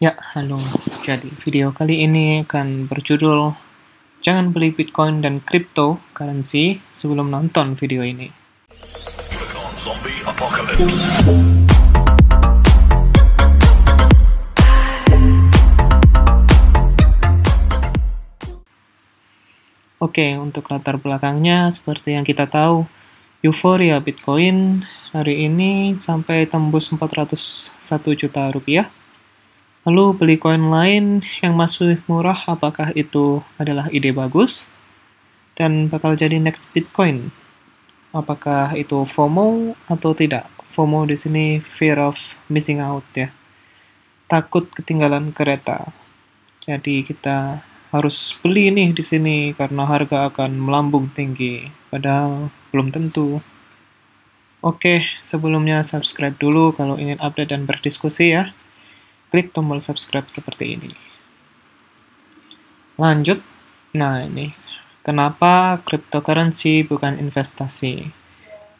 Ya, halo. Jadi, video kali ini akan berjudul Jangan beli Bitcoin dan Crypto Currency sebelum nonton video ini. Oke, untuk latar belakangnya, seperti yang kita tahu, euforia Bitcoin hari ini sampai tembus 401 juta rupiah Lalu beli koin lain yang masih murah, apakah itu adalah ide bagus? Dan bakal jadi next Bitcoin. Apakah itu FOMO atau tidak? FOMO di sini fear of missing out ya. Takut ketinggalan kereta. Jadi kita harus beli nih di sini karena harga akan melambung tinggi. Padahal belum tentu. Oke, sebelumnya subscribe dulu kalau ingin update dan berdiskusi ya klik tombol subscribe seperti ini. Lanjut, nah ini kenapa cryptocurrency bukan investasi?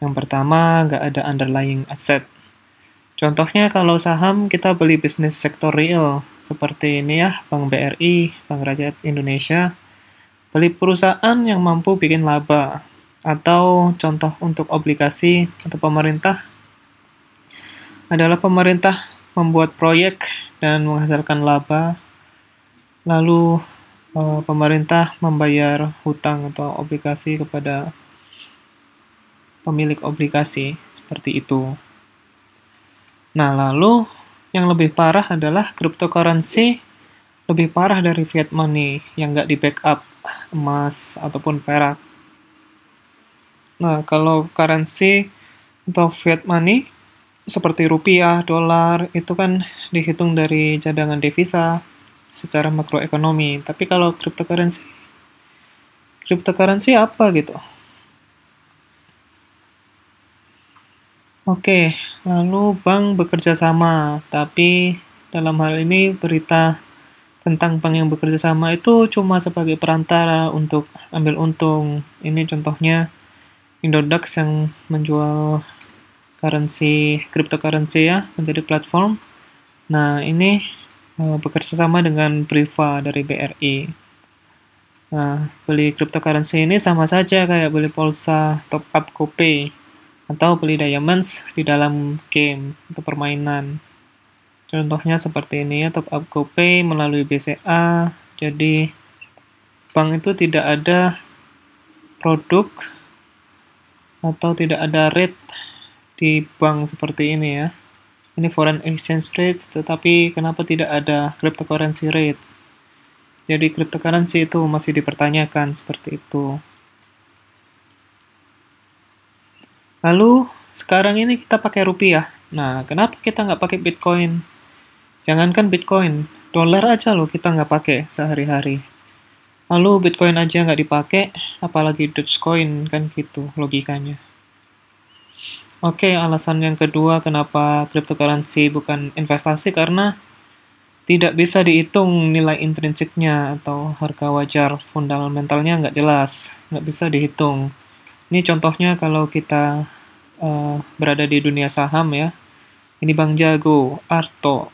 Yang pertama, nggak ada underlying asset. Contohnya kalau saham kita beli bisnis sektor real seperti ini ya, Bank BRI, Bank Rakyat Indonesia, beli perusahaan yang mampu bikin laba atau contoh untuk obligasi atau pemerintah adalah pemerintah membuat proyek dan menghasilkan laba, lalu uh, pemerintah membayar hutang atau obligasi kepada pemilik obligasi seperti itu. Nah, lalu yang lebih parah adalah cryptocurrency lebih parah dari fiat money yang nggak di backup emas ataupun perak. Nah, kalau currency atau fiat money seperti rupiah, dolar, itu kan dihitung dari cadangan devisa secara makroekonomi. Tapi kalau cryptocurrency, cryptocurrency apa gitu? Oke, lalu bank bekerja sama, tapi dalam hal ini berita tentang bank yang bekerja sama itu cuma sebagai perantara untuk ambil untung. Ini contohnya Indodax yang menjual currency cryptocurrency ya menjadi platform. Nah, ini uh, bekerja sama dengan Priva dari BRI. Nah, beli cryptocurrency ini sama saja kayak beli pulsa top up kopi atau beli diamonds di dalam game atau permainan. Contohnya seperti ini ya, top up kopi melalui BCA. Jadi bank itu tidak ada produk atau tidak ada rate di bank seperti ini ya. Ini foreign exchange rate, tetapi kenapa tidak ada cryptocurrency rate? Jadi cryptocurrency itu masih dipertanyakan seperti itu. Lalu sekarang ini kita pakai rupiah. Nah, kenapa kita nggak pakai Bitcoin? Jangankan Bitcoin, dolar aja loh kita nggak pakai sehari-hari. Lalu Bitcoin aja nggak dipakai, apalagi Dogecoin kan gitu logikanya. Oke, okay, alasan yang kedua kenapa cryptocurrency bukan investasi karena tidak bisa dihitung nilai intrinsiknya atau harga wajar fundamentalnya nggak jelas, nggak bisa dihitung. Ini contohnya kalau kita uh, berada di dunia saham ya, ini Bang Jago, Arto.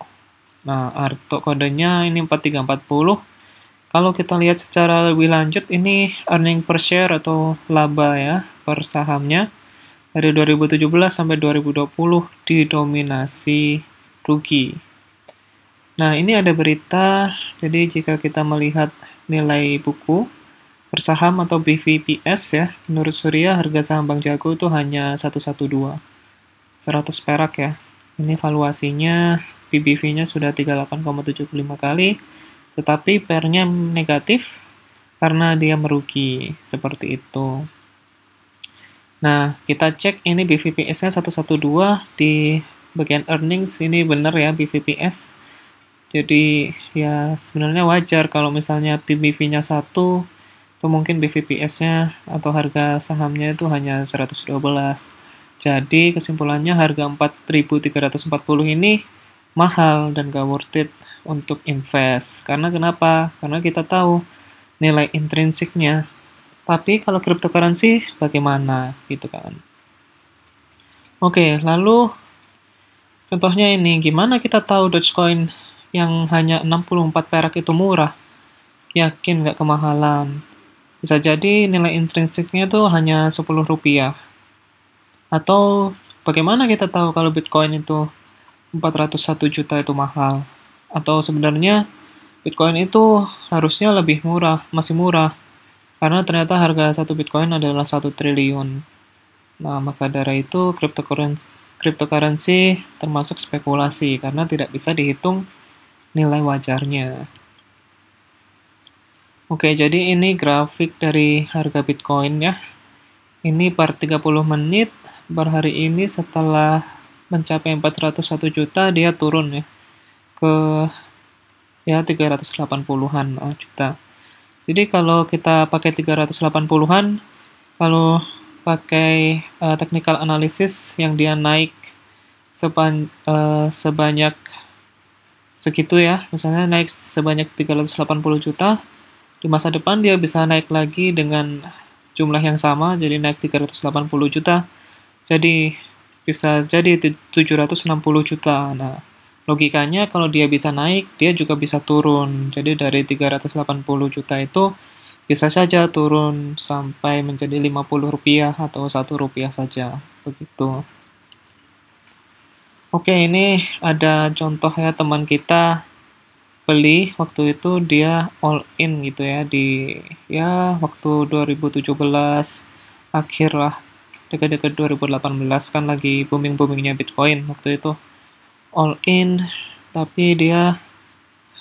Nah, Arto kodenya ini 4340. Kalau kita lihat secara lebih lanjut, ini earning per share atau laba ya, per sahamnya dari 2017 sampai 2020 didominasi rugi. Nah, ini ada berita, jadi jika kita melihat nilai buku persaham atau BVPS ya, menurut Surya harga saham Bank Jago itu hanya 112. 100 perak ya. Ini valuasinya PBV-nya sudah 38,75 kali, tetapi pernya negatif karena dia merugi, seperti itu. Nah, kita cek ini BVPS-nya 112 di bagian earnings ini benar ya BVPS. Jadi ya sebenarnya wajar kalau misalnya PBV-nya 1 itu mungkin BVPS-nya atau harga sahamnya itu hanya 112. Jadi kesimpulannya harga 4340 ini mahal dan gak worth it untuk invest. Karena kenapa? Karena kita tahu nilai intrinsiknya tapi kalau cryptocurrency bagaimana gitu kan. Oke, lalu contohnya ini gimana kita tahu Dogecoin yang hanya 64 perak itu murah? Yakin nggak kemahalan? Bisa jadi nilai intrinsiknya itu hanya 10 rupiah. Atau bagaimana kita tahu kalau Bitcoin itu 401 juta itu mahal? Atau sebenarnya Bitcoin itu harusnya lebih murah, masih murah, karena ternyata harga satu Bitcoin adalah satu triliun. Nah, maka dari itu cryptocurrency, cryptocurrency termasuk spekulasi karena tidak bisa dihitung nilai wajarnya. Oke, jadi ini grafik dari harga Bitcoin ya. Ini per 30 menit per hari ini setelah mencapai 401 juta dia turun ya ke ya 380-an eh, juta. Jadi kalau kita pakai 380-an, kalau pakai uh, technical analysis yang dia naik sepan, uh, sebanyak segitu ya, misalnya naik sebanyak 380 juta, di masa depan dia bisa naik lagi dengan jumlah yang sama, jadi naik 380 juta. Jadi bisa jadi 760 juta. Nah, logikanya kalau dia bisa naik, dia juga bisa turun. Jadi dari 380 juta itu bisa saja turun sampai menjadi 50 rupiah atau 1 rupiah saja. Begitu. Oke, ini ada contoh ya teman kita beli waktu itu dia all in gitu ya di ya waktu 2017 akhir lah dekat-dekat 2018 kan lagi booming-boomingnya Bitcoin waktu itu all in tapi dia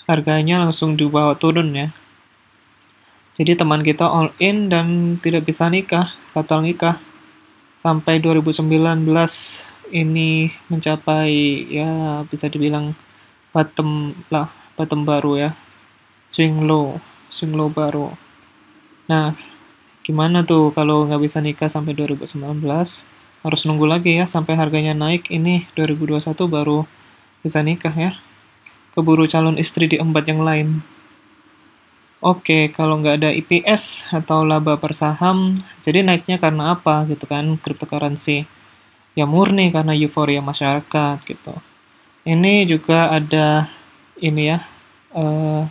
harganya langsung dibawa turun ya jadi teman kita all in dan tidak bisa nikah batal nikah sampai 2019 ini mencapai ya bisa dibilang bottom lah bottom baru ya swing low swing low baru nah gimana tuh kalau nggak bisa nikah sampai 2019 harus nunggu lagi ya sampai harganya naik ini 2021 baru bisa nikah ya keburu calon istri di empat yang lain Oke, kalau nggak ada IPS atau laba per saham, jadi naiknya karena apa gitu kan, cryptocurrency. Ya murni karena euforia masyarakat gitu. Ini juga ada ini ya, uh,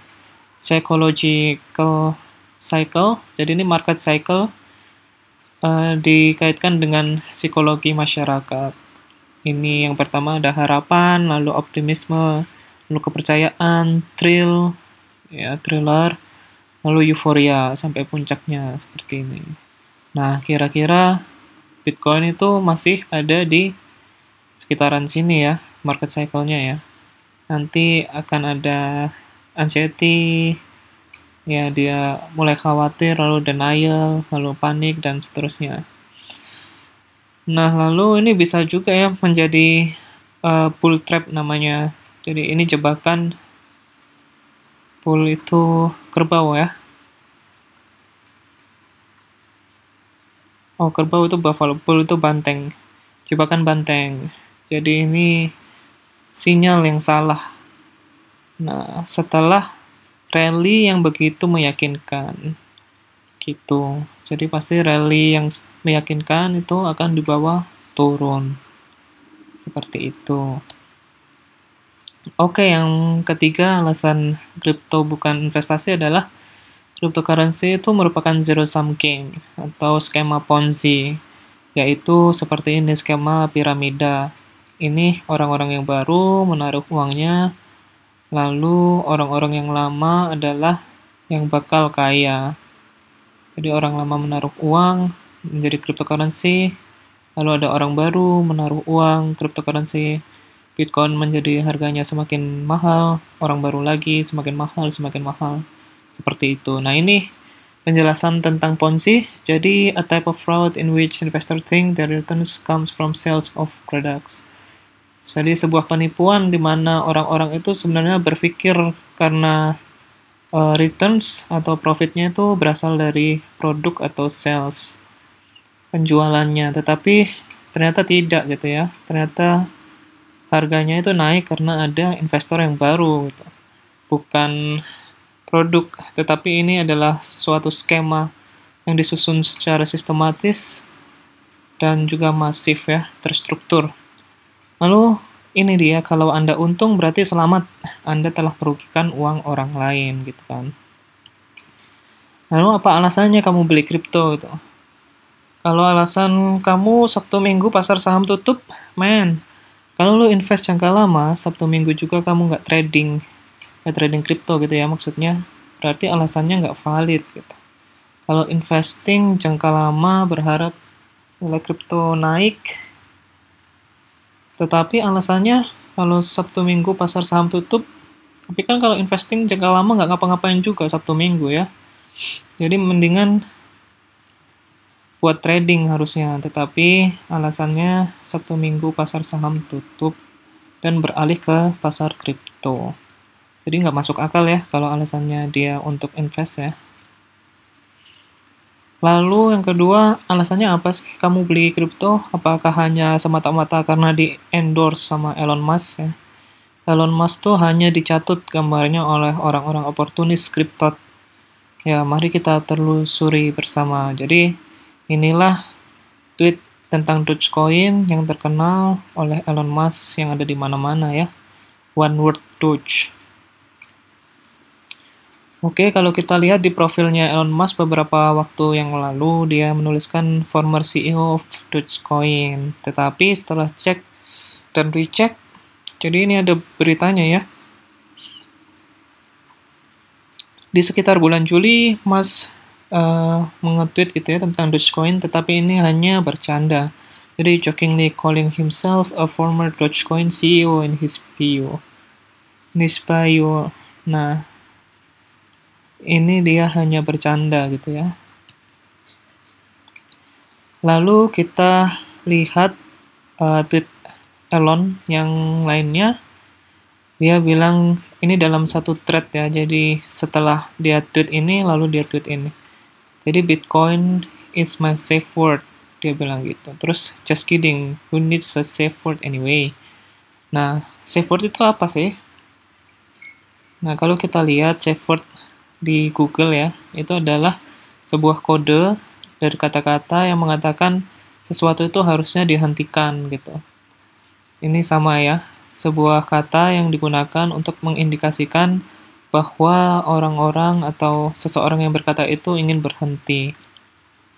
psychological cycle, jadi ini market cycle Eh, dikaitkan dengan psikologi masyarakat. Ini yang pertama ada harapan, lalu optimisme, lalu kepercayaan, thrill, ya thriller, lalu euforia sampai puncaknya seperti ini. Nah, kira-kira Bitcoin itu masih ada di sekitaran sini ya, market cycle-nya ya. Nanti akan ada anxiety, ya dia mulai khawatir lalu denial lalu panik dan seterusnya nah lalu ini bisa juga ya menjadi uh, eh, pull trap namanya jadi ini jebakan pull itu kerbau ya oh kerbau itu buffalo pull itu banteng jebakan banteng jadi ini sinyal yang salah nah setelah rally yang begitu meyakinkan gitu jadi pasti rally yang meyakinkan itu akan dibawa turun seperti itu oke yang ketiga alasan crypto bukan investasi adalah cryptocurrency itu merupakan zero sum game atau skema ponzi yaitu seperti ini skema piramida ini orang-orang yang baru menaruh uangnya Lalu orang-orang yang lama adalah yang bakal kaya. Jadi orang lama menaruh uang menjadi cryptocurrency, lalu ada orang baru menaruh uang cryptocurrency, Bitcoin menjadi harganya semakin mahal, orang baru lagi semakin mahal, semakin mahal. Seperti itu. Nah, ini penjelasan tentang Ponzi. Jadi, a type of fraud in which investor think their returns comes from sales of products. Jadi sebuah penipuan di mana orang-orang itu sebenarnya berpikir karena uh, returns atau profitnya itu berasal dari produk atau sales penjualannya, tetapi ternyata tidak gitu ya. Ternyata harganya itu naik karena ada investor yang baru gitu. Bukan produk, tetapi ini adalah suatu skema yang disusun secara sistematis dan juga masif ya, terstruktur. Lalu ini dia kalau Anda untung berarti selamat Anda telah merugikan uang orang lain gitu kan. Lalu apa alasannya kamu beli kripto itu? Kalau alasan kamu Sabtu Minggu pasar saham tutup, man. Kalau lu invest jangka lama, Sabtu Minggu juga kamu nggak trading, nggak trading kripto gitu ya maksudnya. Berarti alasannya nggak valid gitu. Kalau investing jangka lama berharap nilai kripto naik, tetapi alasannya kalau Sabtu Minggu pasar saham tutup, tapi kan kalau investing jangka lama nggak ngapa-ngapain juga Sabtu Minggu ya. Jadi mendingan buat trading harusnya, tetapi alasannya Sabtu Minggu pasar saham tutup dan beralih ke pasar kripto. Jadi nggak masuk akal ya kalau alasannya dia untuk invest ya. Lalu yang kedua, alasannya apa sih kamu beli kripto? Apakah hanya semata-mata karena di endorse sama Elon Musk ya? Elon Musk tuh hanya dicatut gambarnya oleh orang-orang oportunis kripto. Ya, mari kita telusuri bersama. Jadi, inilah tweet tentang Dogecoin yang terkenal oleh Elon Musk yang ada di mana-mana ya. One word Doge. Oke, kalau kita lihat di profilnya Elon Musk beberapa waktu yang lalu, dia menuliskan former CEO of Dogecoin. Tetapi setelah cek dan recheck, jadi ini ada beritanya ya. Di sekitar bulan Juli, Musk uh, eh, mengetweet gitu ya tentang Dogecoin, tetapi ini hanya bercanda. Jadi jokingly calling himself a former Dogecoin CEO in his bio. In his bio. Nah, ini dia hanya bercanda gitu ya. Lalu kita lihat uh, tweet Elon yang lainnya. Dia bilang ini dalam satu thread ya. Jadi setelah dia tweet ini lalu dia tweet ini. Jadi Bitcoin is my safe word. Dia bilang gitu. Terus just kidding, who needs a safe word anyway? Nah, safe word itu apa sih? Nah, kalau kita lihat safe word di Google ya, itu adalah sebuah kode dari kata-kata yang mengatakan sesuatu itu harusnya dihentikan gitu. Ini sama ya, sebuah kata yang digunakan untuk mengindikasikan bahwa orang-orang atau seseorang yang berkata itu ingin berhenti.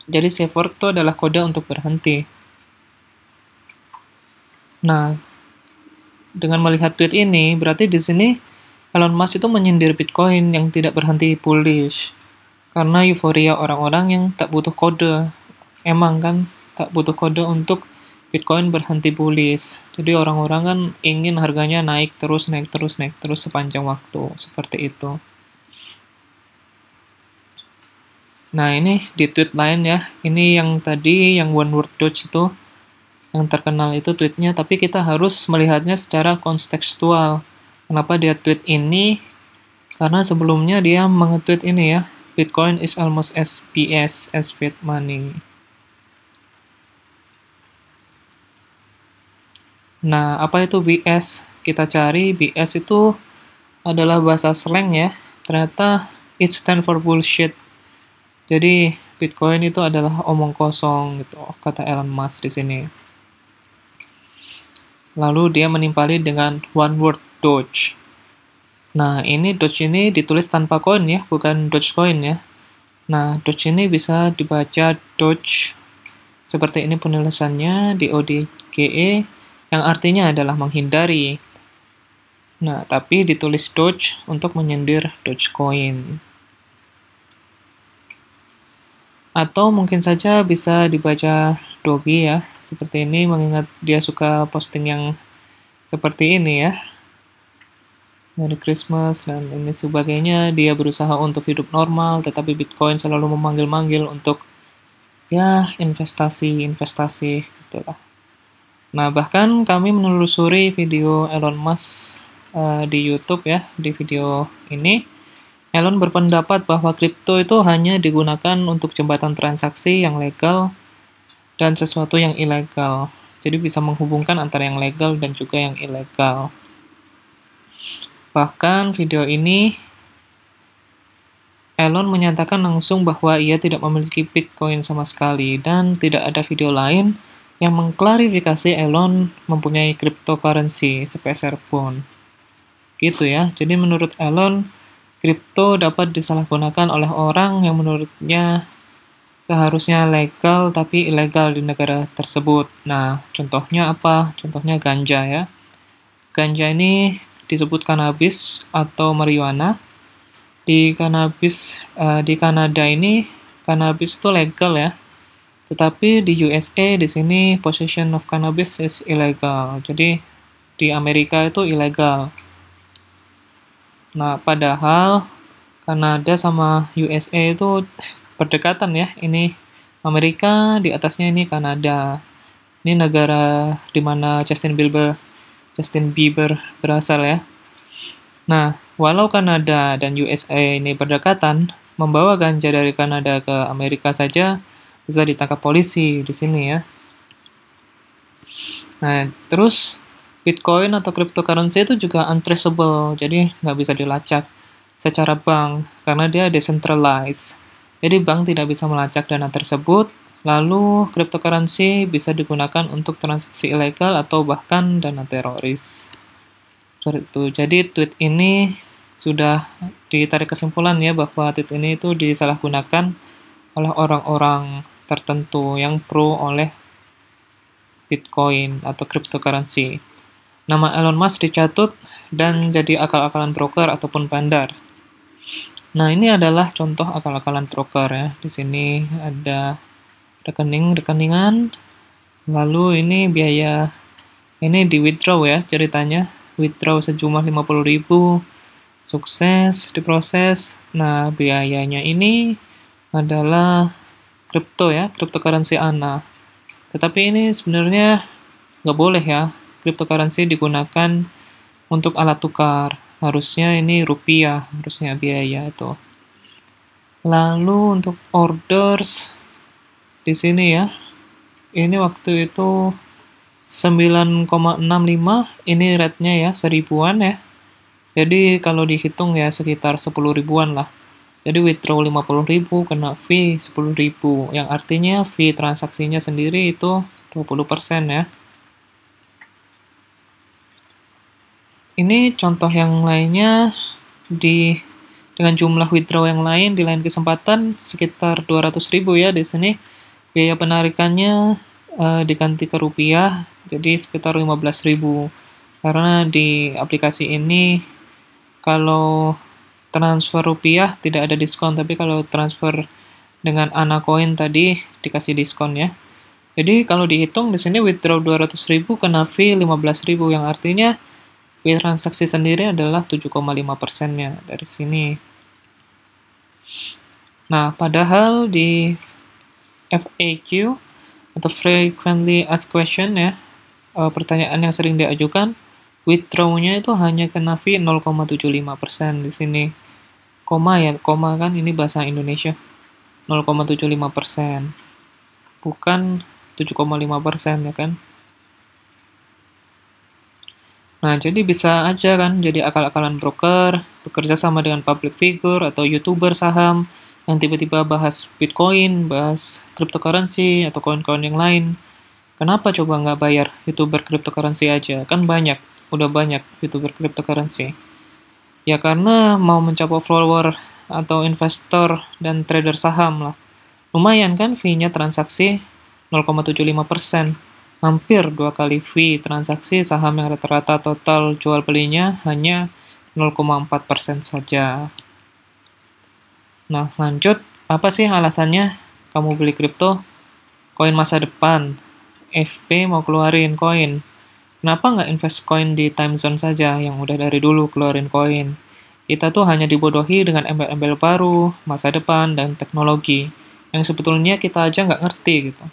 Jadi safe word itu adalah kode untuk berhenti. Nah, dengan melihat tweet ini, berarti di sini Elon Musk itu menyindir Bitcoin yang tidak berhenti bullish karena euforia orang-orang yang tak butuh kode. Emang kan tak butuh kode untuk Bitcoin berhenti bullish. Jadi orang-orang kan ingin harganya naik terus, naik terus, naik terus sepanjang waktu. Seperti itu. Nah ini di tweet lain ya. Ini yang tadi yang One Word Doge itu yang terkenal itu tweetnya. Tapi kita harus melihatnya secara kontekstual Kenapa dia tweet ini? Karena sebelumnya dia mengetweet ini ya, Bitcoin is almost as PS as fiat money. Nah, apa itu BS? Kita cari BS itu adalah bahasa slang ya. Ternyata it stand for bullshit. Jadi Bitcoin itu adalah omong kosong gitu, kata Elon Musk di sini. Lalu dia menimpali dengan one word Doge. Nah, ini Doge ini ditulis tanpa koin ya, bukan Dogecoin ya. Nah, Doge ini bisa dibaca Doge. Seperti ini penulisannya di ODGE yang artinya adalah menghindari. Nah, tapi ditulis Doge untuk menyindir Dogecoin. Atau mungkin saja bisa dibaca Doge ya, seperti ini mengingat dia suka posting yang seperti ini ya. Merry Christmas dan ini sebagainya. Dia berusaha untuk hidup normal, tetapi Bitcoin selalu memanggil-manggil untuk ya investasi, investasi gitulah. Nah bahkan kami menelusuri video Elon Musk uh, di YouTube ya di video ini. Elon berpendapat bahwa kripto itu hanya digunakan untuk jembatan transaksi yang legal dan sesuatu yang ilegal. Jadi bisa menghubungkan antara yang legal dan juga yang ilegal. Bahkan video ini Elon menyatakan langsung bahwa ia tidak memiliki Bitcoin sama sekali dan tidak ada video lain yang mengklarifikasi Elon mempunyai cryptocurrency sepeser pun. Gitu ya. Jadi menurut Elon, kripto dapat disalahgunakan oleh orang yang menurutnya seharusnya legal tapi ilegal di negara tersebut. Nah, contohnya apa? Contohnya ganja ya. Ganja ini disebut kanabis atau marijuana. Di kanabis uh, di Kanada ini kanabis itu legal ya. Tetapi di USA di sini possession of cannabis is illegal. Jadi di Amerika itu ilegal. Nah, padahal Kanada sama USA itu berdekatan ya. Ini Amerika, di atasnya ini Kanada. Ini negara di mana Justin Bieber Justin Bieber berasal ya. Nah, walau Kanada dan USA ini berdekatan, membawa ganja dari Kanada ke Amerika saja bisa ditangkap polisi di sini ya. Nah, terus Bitcoin atau cryptocurrency itu juga untraceable, jadi nggak bisa dilacak secara bank karena dia decentralized. Jadi bank tidak bisa melacak dana tersebut Lalu, cryptocurrency bisa digunakan untuk transaksi ilegal atau bahkan dana teroris. itu. Jadi, tweet ini sudah ditarik kesimpulan ya bahwa tweet ini itu disalahgunakan oleh orang-orang tertentu yang pro oleh Bitcoin atau cryptocurrency. Nama Elon Musk dicatut dan jadi akal-akalan broker ataupun bandar. Nah, ini adalah contoh akal-akalan broker ya. Di sini ada rekening rekeningan lalu ini biaya ini di withdraw ya ceritanya withdraw sejumlah 50.000 sukses diproses nah biayanya ini adalah crypto ya cryptocurrency ANA tetapi ini sebenarnya nggak boleh ya cryptocurrency digunakan untuk alat tukar harusnya ini rupiah harusnya biaya itu lalu untuk orders di sini ya. Ini waktu itu 9,65 ini rate-nya ya seribuan ya. Jadi kalau dihitung ya sekitar 10 ribuan lah. Jadi withdraw ribu kena fee 10.000 yang artinya fee transaksinya sendiri itu 20% ya. Ini contoh yang lainnya di dengan jumlah withdraw yang lain di lain kesempatan sekitar 200.000 ya di sini biaya penarikannya uh, diganti ke rupiah jadi sekitar 15.000 karena di aplikasi ini kalau transfer rupiah tidak ada diskon tapi kalau transfer dengan ana coin tadi dikasih diskon ya jadi kalau dihitung di sini withdraw 200.000 kena fee 15.000 yang artinya fee transaksi sendiri adalah 7,5 persennya dari sini nah padahal di FAQ atau frequently asked question ya uh, pertanyaan yang sering diajukan withdraw-nya itu hanya ke fee 0,75% di sini koma ya koma kan ini bahasa Indonesia 0,75% bukan 7,5% ya kan Nah, jadi bisa aja kan jadi akal-akalan broker, bekerja sama dengan public figure atau youtuber saham, yang tiba-tiba bahas Bitcoin, bahas cryptocurrency, atau koin-koin yang lain. Kenapa coba nggak bayar YouTuber cryptocurrency aja? Kan banyak, udah banyak YouTuber cryptocurrency. Ya karena mau mencapai follower atau investor dan trader saham lah. Lumayan kan fee-nya transaksi 0,75%. Hampir dua kali fee transaksi saham yang rata-rata total jual belinya hanya 0,4% saja. Nah, lanjut, apa sih alasannya kamu beli kripto? Koin masa depan, FP mau keluarin koin. Kenapa nggak invest koin di time zone saja yang udah dari dulu keluarin koin? Kita tuh hanya dibodohi dengan embel-embel baru, masa depan, dan teknologi yang sebetulnya kita aja nggak ngerti gitu.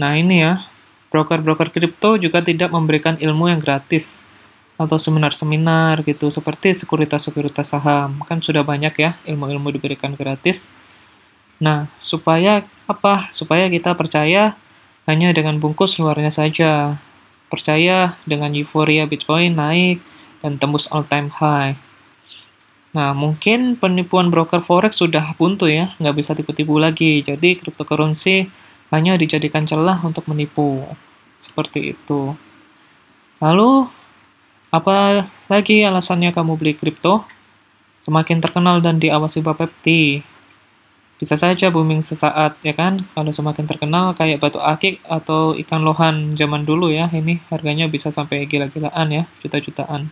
Nah ini ya, broker-broker kripto juga tidak memberikan ilmu yang gratis atau seminar-seminar gitu seperti sekuritas-sekuritas saham kan sudah banyak ya ilmu-ilmu diberikan gratis nah supaya apa supaya kita percaya hanya dengan bungkus luarnya saja percaya dengan euforia Bitcoin naik dan tembus all time high nah mungkin penipuan broker forex sudah buntu ya nggak bisa tipu-tipu lagi jadi cryptocurrency hanya dijadikan celah untuk menipu seperti itu lalu apa lagi alasannya kamu beli kripto? Semakin terkenal dan diawasi Bapepti. Bisa saja booming sesaat, ya kan? Kalau semakin terkenal kayak batu akik atau ikan lohan zaman dulu ya, ini harganya bisa sampai gila-gilaan ya, juta-jutaan.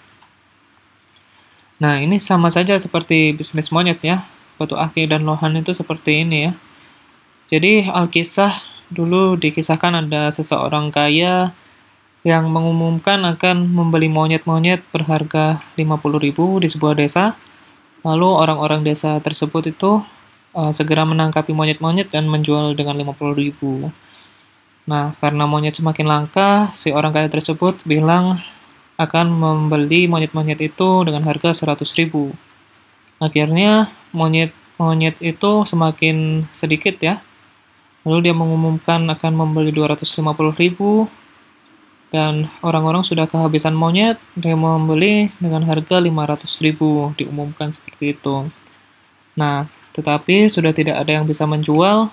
Nah, ini sama saja seperti bisnis monyet ya. Batu akik dan lohan itu seperti ini ya. Jadi, Alkisah dulu dikisahkan ada seseorang kaya yang mengumumkan akan membeli monyet-monyet berharga 50.000 di sebuah desa. Lalu orang-orang desa tersebut itu uh, segera menangkapi monyet-monyet dan menjual dengan 50.000. Nah, karena monyet semakin langka, si orang kaya tersebut bilang akan membeli monyet-monyet itu dengan harga 100.000. Akhirnya monyet monyet itu semakin sedikit ya. Lalu dia mengumumkan akan membeli 250.000 dan orang-orang sudah kehabisan monyet dia mau membeli dengan harga 500.000 diumumkan seperti itu. Nah, tetapi sudah tidak ada yang bisa menjual.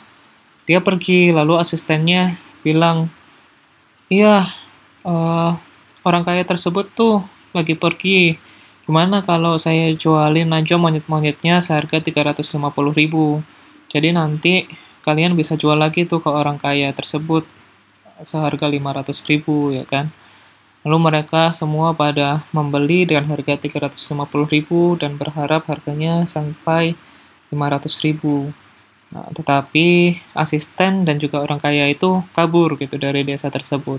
Dia pergi lalu asistennya bilang, "Iya, uh, orang kaya tersebut tuh lagi pergi. Gimana kalau saya jualin aja monyet-monyetnya seharga 350.000? Jadi nanti kalian bisa jual lagi tuh ke orang kaya tersebut." seharga 500 ribu ya kan. Lalu mereka semua pada membeli dengan harga 350 ribu dan berharap harganya sampai 500 ribu. Nah, tetapi asisten dan juga orang kaya itu kabur gitu dari desa tersebut.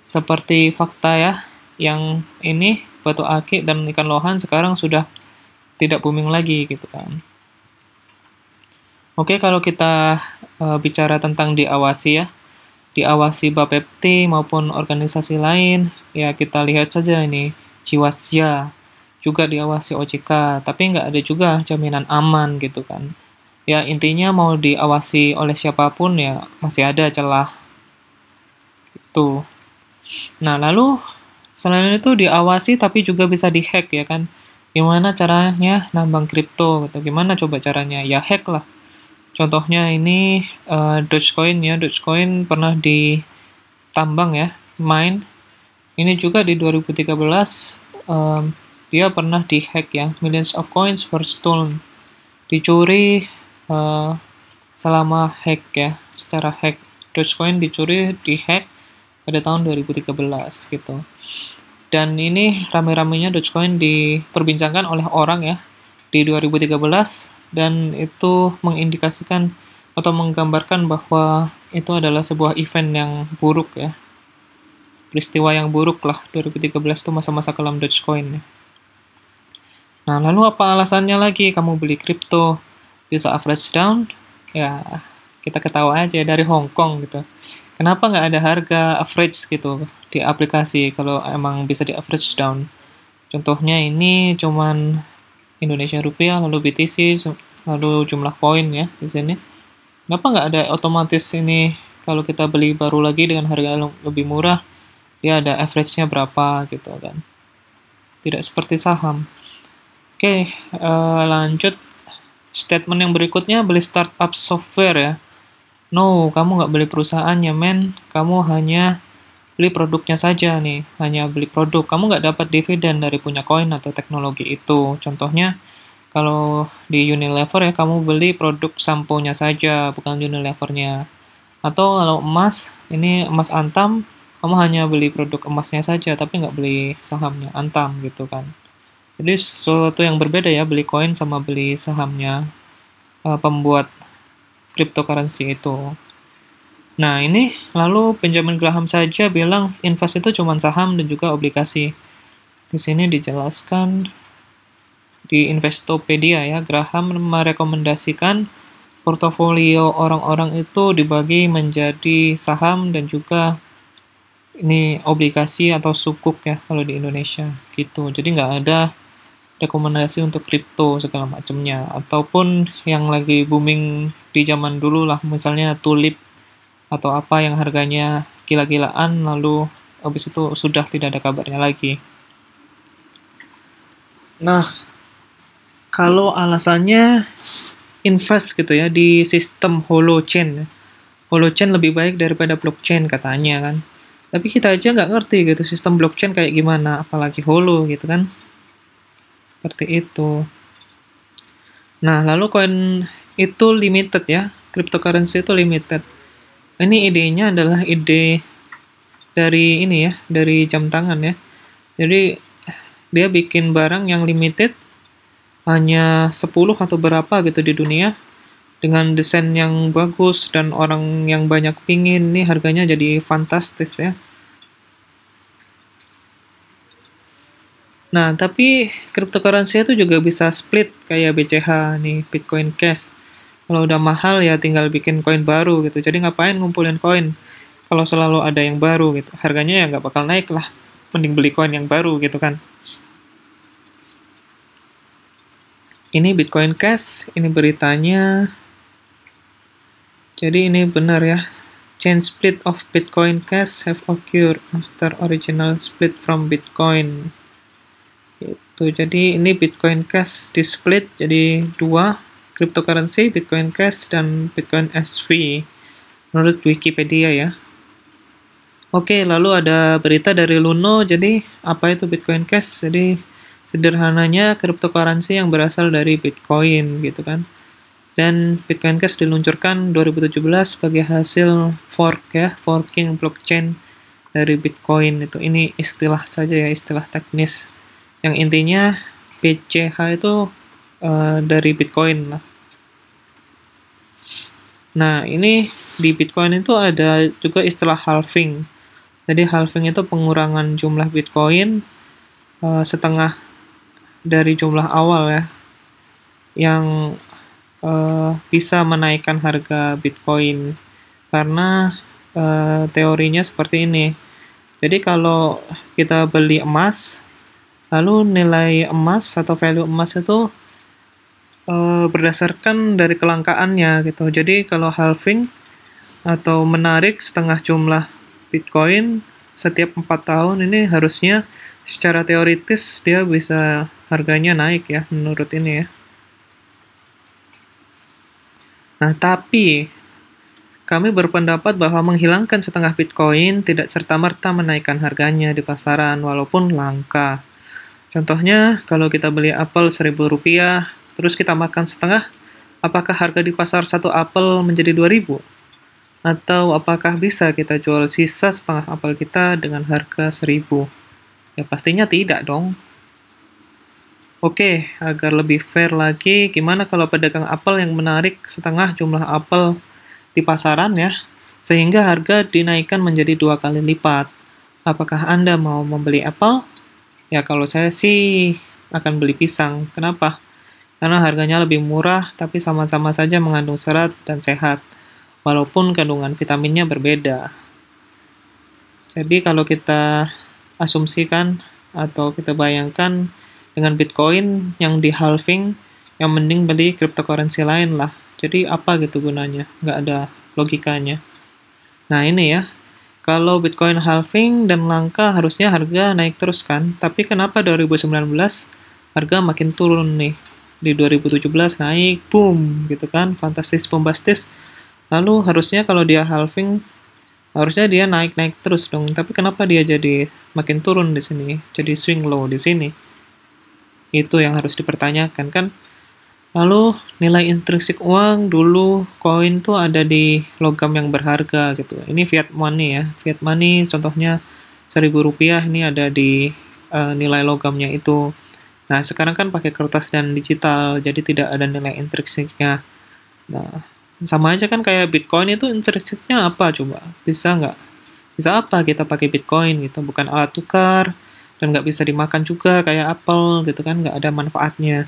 Seperti fakta ya, yang ini batu akik dan ikan lohan sekarang sudah tidak booming lagi gitu kan. Oke, kalau kita e, bicara tentang diawasi ya diawasi Bapepti maupun organisasi lain, ya kita lihat saja ini Jiwasya juga diawasi OJK, tapi nggak ada juga jaminan aman gitu kan. Ya intinya mau diawasi oleh siapapun ya masih ada celah. Itu. Nah lalu selain itu diawasi tapi juga bisa dihack ya kan. Gimana caranya nambang kripto? Gitu. Gimana coba caranya? Ya hack lah Contohnya ini uh, Dogecoin ya, Dogecoin pernah ditambang ya, mine. Ini juga di 2013 um, dia pernah dihack ya, millions of coins were stolen. Dicuri uh, selama hack ya, secara hack. Dogecoin dicuri, dihack pada tahun 2013 gitu. Dan ini rame-ramenya Dogecoin diperbincangkan oleh orang ya. Di 2013 dan itu mengindikasikan atau menggambarkan bahwa itu adalah sebuah event yang buruk ya. Peristiwa yang buruk lah 2013 itu masa-masa kelam Dogecoin ya. Nah, lalu apa alasannya lagi kamu beli kripto bisa average down? Ya, kita ketawa aja dari Hong Kong gitu. Kenapa nggak ada harga average gitu di aplikasi kalau emang bisa di average down? Contohnya ini cuman Indonesia rupiah lalu BTC lalu jumlah koin ya di sini kenapa nggak ada otomatis ini kalau kita beli baru lagi dengan harga lebih murah dia ya ada average-nya berapa gitu kan tidak seperti saham oke uh, lanjut statement yang berikutnya beli startup software ya no kamu nggak beli perusahaannya men kamu hanya beli produknya saja nih, hanya beli produk. Kamu nggak dapat dividen dari punya koin atau teknologi itu. Contohnya, kalau di Unilever ya kamu beli produk sampo-nya saja, bukan Unilevernya. Atau kalau emas, ini emas antam, kamu hanya beli produk emasnya saja, tapi nggak beli sahamnya antam gitu kan. Jadi sesuatu yang berbeda ya, beli koin sama beli sahamnya uh, pembuat cryptocurrency itu. Nah, ini lalu Benjamin Graham saja bilang invest itu cuma saham dan juga obligasi. Di sini dijelaskan di Investopedia ya, Graham merekomendasikan portofolio orang-orang itu dibagi menjadi saham dan juga ini obligasi atau sukuk ya kalau di Indonesia gitu. Jadi nggak ada rekomendasi untuk kripto segala macamnya ataupun yang lagi booming di zaman dulu lah misalnya tulip atau apa yang harganya gila-gilaan lalu habis itu sudah tidak ada kabarnya lagi. Nah, kalau alasannya invest gitu ya di sistem holochain. Ya. Holochain lebih baik daripada blockchain katanya kan. Tapi kita aja nggak ngerti gitu sistem blockchain kayak gimana, apalagi holo gitu kan. Seperti itu. Nah, lalu koin itu limited ya. Cryptocurrency itu limited ini idenya adalah ide dari ini ya dari jam tangan ya jadi dia bikin barang yang limited hanya 10 atau berapa gitu di dunia dengan desain yang bagus dan orang yang banyak pingin nih harganya jadi fantastis ya Nah, tapi cryptocurrency itu juga bisa split kayak BCH nih, Bitcoin Cash. Kalau udah mahal ya tinggal bikin koin baru gitu. Jadi ngapain ngumpulin koin kalau selalu ada yang baru gitu. Harganya ya nggak bakal naik lah. Mending beli koin yang baru gitu kan. Ini Bitcoin Cash, ini beritanya. Jadi ini benar ya. Chain split of Bitcoin Cash have occurred after original split from Bitcoin. Gitu. Jadi ini Bitcoin Cash di split jadi dua cryptocurrency, Bitcoin Cash, dan Bitcoin SV menurut Wikipedia ya. Oke, lalu ada berita dari Luno, jadi apa itu Bitcoin Cash? Jadi sederhananya cryptocurrency yang berasal dari Bitcoin gitu kan. Dan Bitcoin Cash diluncurkan 2017 sebagai hasil fork ya, forking blockchain dari Bitcoin itu. Ini istilah saja ya, istilah teknis. Yang intinya BCH itu uh, dari Bitcoin lah. Nah, ini di Bitcoin itu ada juga istilah halving. Jadi halving itu pengurangan jumlah Bitcoin uh, setengah dari jumlah awal ya, yang uh, bisa menaikkan harga Bitcoin karena uh, teorinya seperti ini. Jadi kalau kita beli emas, lalu nilai emas atau value emas itu Eh, berdasarkan dari kelangkaannya gitu. Jadi kalau halving atau menarik setengah jumlah Bitcoin setiap empat tahun ini harusnya secara teoritis dia bisa harganya naik ya menurut ini ya. Nah, tapi kami berpendapat bahwa menghilangkan setengah Bitcoin tidak serta-merta menaikkan harganya di pasaran walaupun langka. Contohnya, kalau kita beli apel seribu rupiah, terus kita makan setengah, apakah harga di pasar satu apel menjadi 2000? Atau apakah bisa kita jual sisa setengah apel kita dengan harga 1000? Ya pastinya tidak dong. Oke, agar lebih fair lagi, gimana kalau pedagang apel yang menarik setengah jumlah apel di pasaran ya, sehingga harga dinaikkan menjadi dua kali lipat. Apakah Anda mau membeli apel? Ya kalau saya sih akan beli pisang. Kenapa? karena harganya lebih murah tapi sama-sama saja mengandung serat dan sehat, walaupun kandungan vitaminnya berbeda. Jadi kalau kita asumsikan atau kita bayangkan dengan Bitcoin yang di halving, yang mending beli cryptocurrency lain lah. Jadi apa gitu gunanya? Nggak ada logikanya. Nah ini ya, kalau Bitcoin halving dan langka harusnya harga naik terus kan, tapi kenapa 2019 harga makin turun nih? di 2017 naik boom gitu kan fantastis bombastis lalu harusnya kalau dia halving harusnya dia naik naik terus dong tapi kenapa dia jadi makin turun di sini jadi swing low di sini itu yang harus dipertanyakan kan lalu nilai intrinsik uang dulu koin tuh ada di logam yang berharga gitu ini fiat money ya fiat money contohnya seribu rupiah ini ada di uh, nilai logamnya itu Nah, sekarang kan pakai kertas dan digital, jadi tidak ada nilai intrinsiknya. Nah, sama aja kan kayak Bitcoin itu intrinsiknya apa coba? Bisa nggak? Bisa apa kita pakai Bitcoin gitu? Bukan alat tukar, dan nggak bisa dimakan juga kayak apel gitu kan, nggak ada manfaatnya.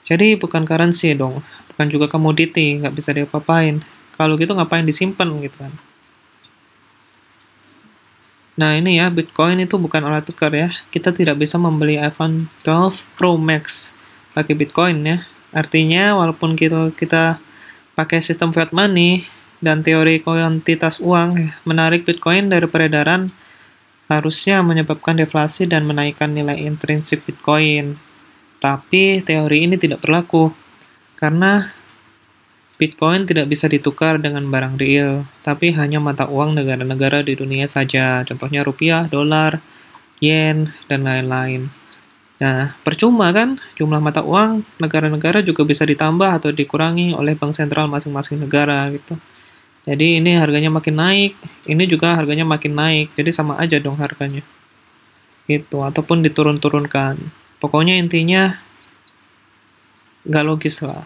Jadi bukan currency dong, bukan juga commodity nggak bisa diapa-apain. Kalau gitu ngapain disimpan gitu kan? Nah ini ya, Bitcoin itu bukan alat tukar ya. Kita tidak bisa membeli iPhone 12 Pro Max pakai Bitcoin ya. Artinya walaupun kita kita pakai sistem fiat money dan teori kuantitas uang menarik Bitcoin dari peredaran harusnya menyebabkan deflasi dan menaikkan nilai intrinsik Bitcoin. Tapi teori ini tidak berlaku karena Bitcoin tidak bisa ditukar dengan barang real, tapi hanya mata uang negara-negara di dunia saja, contohnya rupiah, dolar, yen, dan lain-lain. Nah, percuma kan jumlah mata uang negara-negara juga bisa ditambah atau dikurangi oleh bank sentral masing-masing negara gitu. Jadi ini harganya makin naik, ini juga harganya makin naik, jadi sama aja dong harganya. Gitu, ataupun diturun-turunkan. Pokoknya intinya nggak logis lah.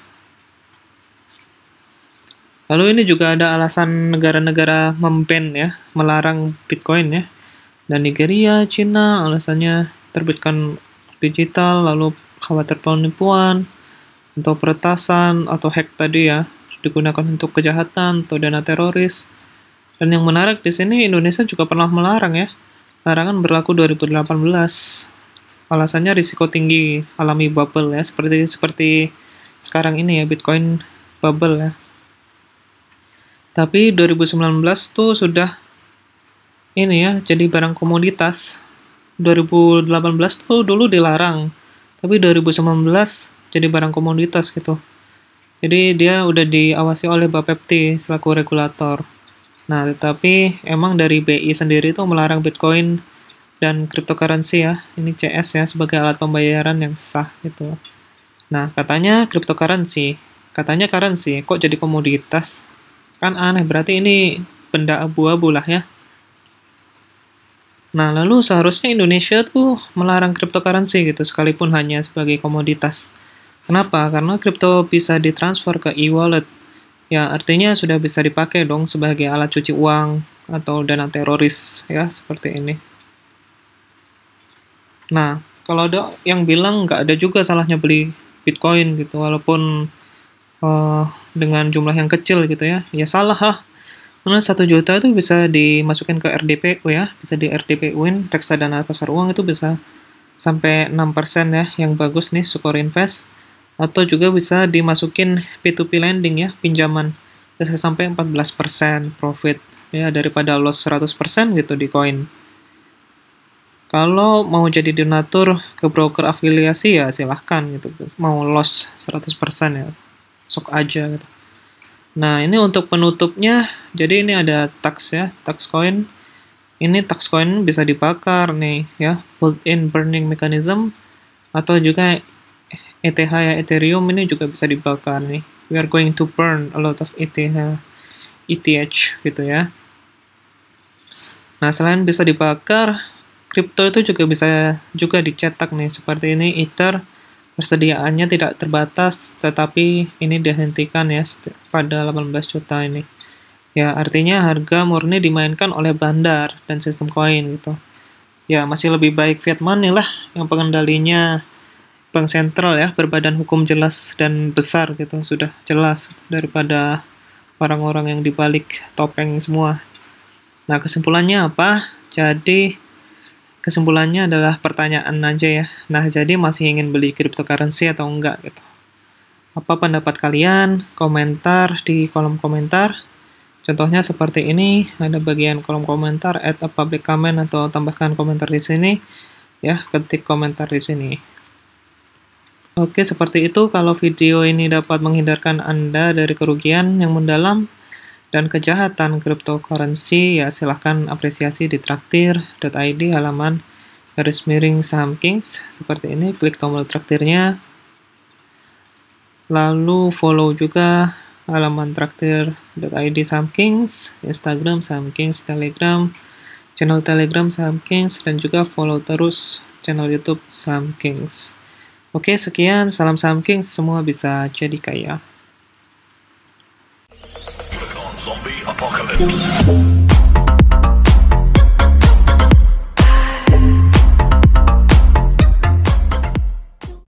Lalu ini juga ada alasan negara-negara memban ya, melarang Bitcoin ya. Dan Nigeria, Cina alasannya terbitkan digital, lalu khawatir penipuan, atau peretasan, atau hack tadi ya, digunakan untuk kejahatan atau dana teroris. Dan yang menarik di sini Indonesia juga pernah melarang ya. Larangan berlaku 2018. Alasannya risiko tinggi alami bubble ya, seperti seperti sekarang ini ya Bitcoin bubble ya. Tapi 2019 tuh sudah ini ya, jadi barang komoditas. 2018 tuh dulu dilarang, tapi 2019 jadi barang komoditas gitu. Jadi dia udah diawasi oleh Bapepti selaku regulator. Nah, tetapi emang dari BI sendiri tuh melarang Bitcoin dan cryptocurrency ya, ini CS ya sebagai alat pembayaran yang sah gitu. Nah, katanya cryptocurrency, katanya currency, kok jadi komoditas? Kan aneh, berarti ini benda abu-abu lah ya. Nah, lalu seharusnya Indonesia tuh melarang cryptocurrency gitu, sekalipun hanya sebagai komoditas. Kenapa? Karena crypto bisa ditransfer ke e-wallet. Ya, artinya sudah bisa dipakai dong sebagai alat cuci uang atau dana teroris, ya, seperti ini. Nah, kalau ada yang bilang nggak ada juga salahnya beli Bitcoin gitu, walaupun uh, dengan jumlah yang kecil gitu ya ya salah lah karena satu juta itu bisa dimasukin ke RDPU ya bisa di RDPU-in reksadana pasar uang itu bisa sampai 6% ya yang bagus nih Sukor Invest atau juga bisa dimasukin P2P lending ya pinjaman bisa sampai 14% profit ya daripada loss 100% gitu di koin kalau mau jadi donatur ke broker afiliasi ya silahkan gitu mau loss 100% ya sok aja gitu. Nah, ini untuk penutupnya. Jadi ini ada tax ya, tax coin. Ini tax coin bisa dibakar nih ya, built-in burning mechanism atau juga ETH ya Ethereum ini juga bisa dibakar nih. We are going to burn a lot of ETH ETH gitu ya. Nah, selain bisa dibakar, kripto itu juga bisa juga dicetak nih seperti ini Ether persediaannya tidak terbatas tetapi ini dihentikan ya pada 18 juta ini ya artinya harga murni dimainkan oleh bandar dan sistem koin gitu ya masih lebih baik fiat money lah yang pengendalinya bank sentral ya berbadan hukum jelas dan besar gitu sudah jelas daripada orang-orang yang dibalik topeng semua nah kesimpulannya apa jadi kesimpulannya adalah pertanyaan aja ya. Nah, jadi masih ingin beli cryptocurrency atau enggak gitu. Apa pendapat kalian? Komentar di kolom komentar. Contohnya seperti ini, ada bagian kolom komentar, add a public comment atau tambahkan komentar di sini. Ya, ketik komentar di sini. Oke, seperti itu. Kalau video ini dapat menghindarkan Anda dari kerugian yang mendalam, dan kejahatan cryptocurrency ya silahkan apresiasi di traktir.id halaman garis miring saham kings seperti ini klik tombol traktirnya lalu follow juga halaman traktir.id saham kings instagram saham kings telegram channel telegram saham kings dan juga follow terus channel youtube saham kings oke sekian salam saham kings semua bisa jadi kaya Zombie apocalypse.